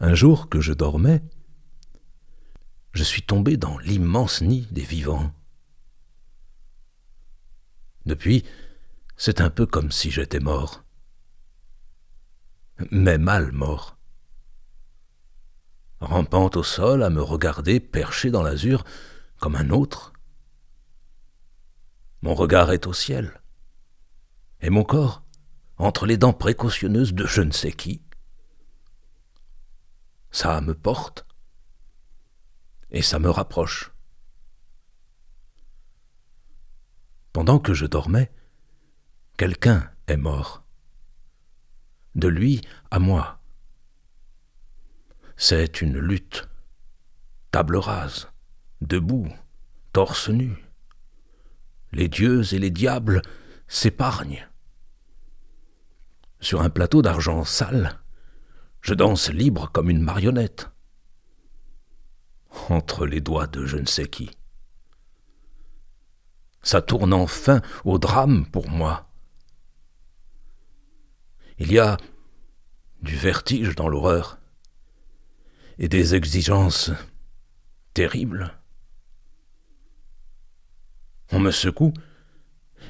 un jour que je dormais, je suis tombé dans l'immense nid des vivants. Depuis, c'est un peu comme si j'étais mort, mais mal mort. Rampant au sol à me regarder perché dans l'azur comme un autre. Mon regard est au ciel, et mon corps entre les dents précautionneuses de je ne sais qui. Ça me porte et ça me rapproche. Pendant que je dormais, quelqu'un est mort. De lui à moi. C'est une lutte, table rase, debout, torse nu. Les dieux et les diables s'épargnent. Sur un plateau d'argent sale, je danse libre comme une marionnette. Entre les doigts de je ne sais qui. Ça tourne enfin au drame pour moi. Il y a du vertige dans l'horreur et des exigences terribles. On me secoue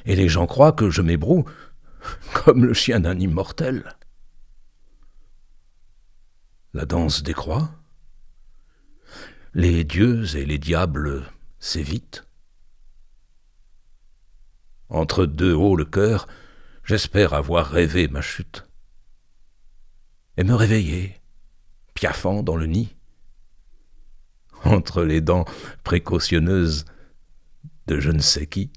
et les gens croient que je m'ébroue comme le chien d'un immortel la danse décroît, les dieux et les diables s'évitent. Entre deux hauts le cœur, j'espère avoir rêvé ma chute, et me réveiller, piaffant dans le nid, entre les dents précautionneuses de je ne sais qui.